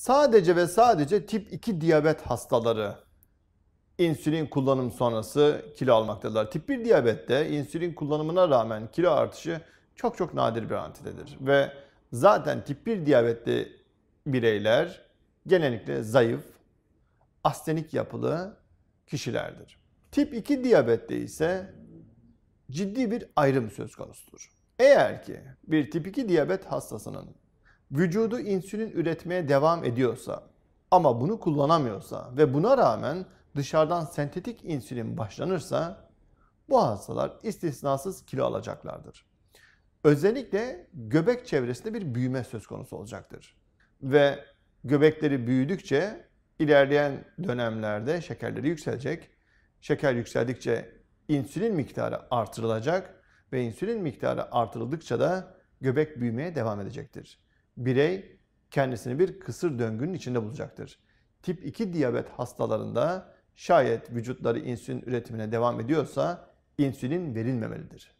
Sadece ve sadece tip 2 diyabet hastaları insülin kullanım sonrası kilo almaktadırlar. Tip 1 diyabette insülin kullanımına rağmen kilo artışı çok çok nadir bir antidedir. Ve zaten tip 1 diyabetli bireyler genellikle zayıf, astenik yapılı kişilerdir. Tip 2 diyabette ise ciddi bir ayrım söz konusudur. Eğer ki bir tip 2 diyabet hastasının vücudu insülin üretmeye devam ediyorsa ama bunu kullanamıyorsa ve buna rağmen dışarıdan sentetik insülin başlanırsa bu hastalar istisnasız kilo alacaklardır. Özellikle göbek çevresinde bir büyüme söz konusu olacaktır. Ve göbekleri büyüdükçe ilerleyen dönemlerde şekerleri yükselecek. Şeker yükseldikçe insülin miktarı artırılacak ve insülin miktarı artırıldıkça da göbek büyümeye devam edecektir birey kendisini bir kısır döngünün içinde bulacaktır. Tip 2 diyabet hastalarında şayet vücutları insülin üretimine devam ediyorsa insülin verilmemelidir.